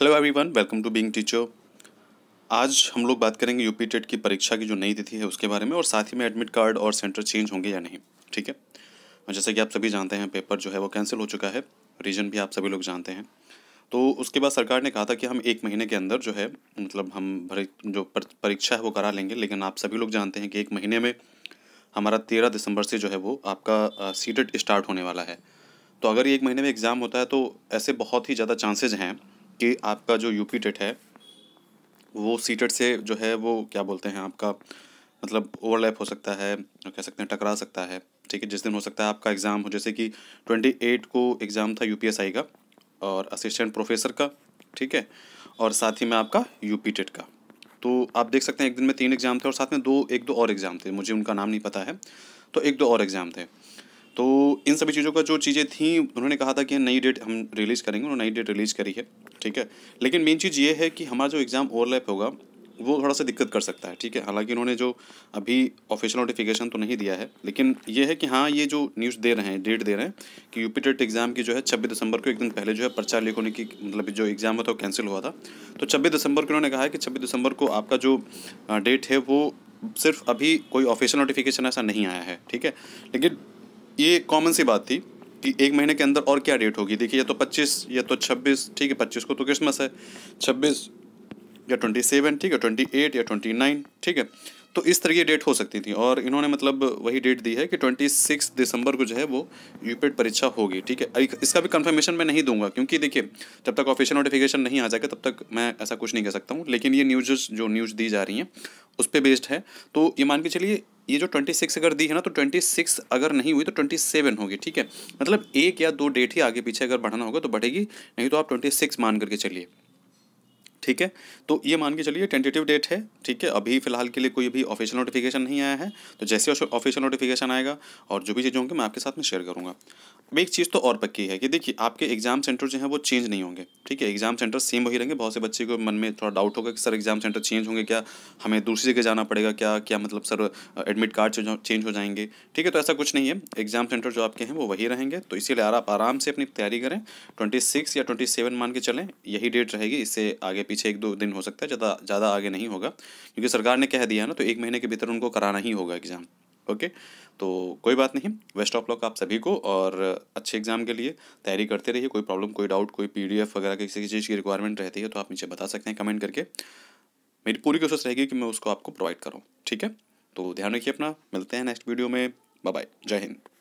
hello everyone welcome to Being Teacher आज हम लोग बात करेंगे यूपी टेट e की परीक्षा की जो नई तिथि है उसके बारे में और साथ ही में एडमिट कार्ड और सेंटर चेंज होंगे या नहीं ठीक है और कि आप सभी जानते हैं पेपर जो है वो कैंसिल हो चुका है रीजन भी आप सभी लोग जानते हैं तो उसके बाद सरकार ने कहा था कि हम एक महीने के अंदर जो है मतलब हम भरे जो परीक्षा है वो करा लेंगे लेकिन आप सभी लोग जानते हैं कि एक महीने में हमारा तेरह दिसंबर से जो है वो आपका सीटेट स्टार्ट e होने वाला है तो अगर ये एक महीने में एग्ज़ाम होता है तो ऐसे बहुत ही ज़्यादा चांसेज हैं कि आपका जो यूपी टेट है वो सी टेट से जो है वो क्या बोलते हैं आपका मतलब ओवरलैप हो सकता है कह सकते हैं टकरा सकता है ठीक है जिस दिन हो सकता है आपका एग्ज़ाम हो जैसे कि ट्वेंटी एट को एग्ज़ाम था यू का और असिस्टेंट प्रोफेसर का ठीक है और साथ ही में आपका यू टेट का तो आप देख सकते हैं एक दिन में तीन एग्ज़ाम थे और साथ में दो एक दो और एग्ज़ाम थे मुझे उनका नाम नहीं पता है तो एक दो और एग्ज़ाम थे तो इन सभी चीज़ों का जो चीज़ें थी उन्होंने कहा था कि नई डेट हम रिलीज़ करेंगे उन्होंने नई डेट रिलीज़ करी है ठीक है लेकिन मेन चीज़ ये है कि हमारा जो एग्ज़ाम ओवरलैप होगा वो थोड़ा सा दिक्कत कर सकता है ठीक है हालांकि उन्होंने जो अभी ऑफिशियल नोटिफिकेशन तो नहीं दिया है लेकिन ये है कि हाँ ये जो न्यूज़ दे रहे हैं डेट दे रहे हैं कि यूपी टेट एग्ज़ाम की जो है छब्बीस दिसंबर को एक दिन पहले जो है पर्चा लीक होने की मतलब जो एग्ज़ाम था वो कैंसिल हुआ था तो छब्बीस दिसंबर को उन्होंने कहा है कि छब्बीस दिसंबर को आपका जो डेट है वो सिर्फ अभी कोई ऑफिशियल नोटिफिकेशन ऐसा नहीं आया है ठीक है लेकिन ये कॉमन सी बात थी कि एक महीने के अंदर और क्या डेट होगी देखिए या तो पच्चीस या तो छब्बीस ठीक है पच्चीस को तो क्रिसमस है छब्बीस या ट्वेंटी सेवन ठीक है ट्वेंटी एट या ट्वेंटी नाइन ठीक है तो इस तरह की डेट हो सकती थी और इन्होंने मतलब वही डेट दी है कि ट्वेंटी सिक्स दिसंबर को जो है वो यूपेड e परीक्षा होगी ठीक है इसका भी कंफर्मेशन मैं नहीं दूंगा क्योंकि देखिए जब तक ऑफिशियल नोटिफिकेशन नहीं आ जाएगा तब तक मैं ऐसा कुछ नहीं कह सकता हूँ लेकिन ये न्यूज जो न्यूज़ दी जा रही हैं उस पर बेस्ड है तो ये मान के चलिए ये जो ट्वेंटी सिक्स अगर दी है ना तो ट्वेंटी सिक्स अगर नहीं हुई तो ट्वेंटी सेवन होगी ठीक है मतलब एक या दो डेट ही आगे पीछे अगर बढ़ाना होगा तो बढ़ेगी नहीं तो आप ट्वेंटी सिक्स मान करके चलिए ठीक है तो ये मान के चलिए टेंटेटिव डेट है ठीक है अभी फिलहाल के लिए कोई भी ऑफिशियल नोटिफिकेशन नहीं आया है तो जैसे ऑफिशियल नोटिफिकेशन आएगा और जो भी चीज़ें होंगी मैं आपके साथ में शेयर करूँगा अब एक चीज़ तो और पक्की है कि देखिए आपके एग्जाम सेंटर जो है वो चेंज नहीं होंगे ठीक है एग्जाम सेंटर सेम वही रहेंगे बहुत से बच्चे को मन में थोड़ा डाउट होगा कि सर एग्जाम सेंटर चेंज होंगे क्या हमें दूसरी जगह जाना पड़ेगा क्या क्या मतलब सर एडमिट कार्ड चेंज हो जाएंगे ठीक है तो ऐसा कुछ नहीं है एग्जाम सेंटर जो आपके हैं वो वही रहेंगे तो इसीलिए आप आराम से अपनी तैयारी करें ट्वेंटी सिक्स या ट्वेंटी सेवन मान के चलें यही डेट रहेगी इससे आगे पीछे पीछे एक दो दिन हो सकता है ज़्यादा ज़्यादा आगे नहीं होगा क्योंकि सरकार ने कह दिया है ना तो एक महीने के भीतर उनको कराना ही होगा एग्ज़ाम ओके तो कोई बात नहीं वेस्ट ऑफ लॉक आप सभी को और अच्छे एग्जाम के लिए तैयारी करते रहिए कोई प्रॉब्लम कोई डाउट कोई पी वगैरह किसी किसी चीज़ की रिक्वायरमेंट रहती है तो आप नीचे बता सकते हैं कमेंट करके मेरी पूरी कोशिश रहेगी कि मैं उसको आपको प्रोवाइड करूँ ठीक है तो ध्यान रखिए अपना मिलते हैं नेक्स्ट वीडियो में बाय जय हिंद